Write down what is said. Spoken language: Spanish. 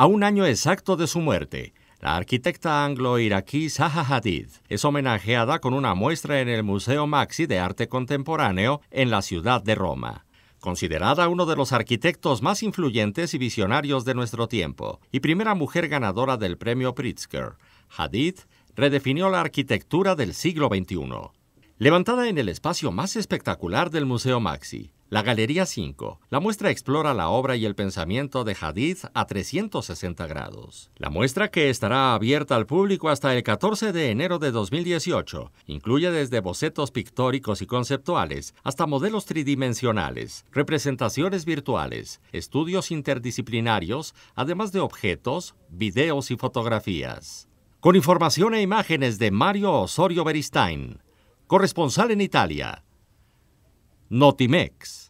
A un año exacto de su muerte, la arquitecta anglo-iraquí Zaha Hadid es homenajeada con una muestra en el Museo Maxi de Arte Contemporáneo en la ciudad de Roma. Considerada uno de los arquitectos más influyentes y visionarios de nuestro tiempo y primera mujer ganadora del premio Pritzker, Hadid redefinió la arquitectura del siglo XXI. Levantada en el espacio más espectacular del Museo Maxi, la Galería 5. La muestra explora la obra y el pensamiento de Hadith a 360 grados. La muestra, que estará abierta al público hasta el 14 de enero de 2018, incluye desde bocetos pictóricos y conceptuales hasta modelos tridimensionales, representaciones virtuales, estudios interdisciplinarios, además de objetos, videos y fotografías. Con información e imágenes de Mario Osorio Beristain, corresponsal en Italia. Notimex.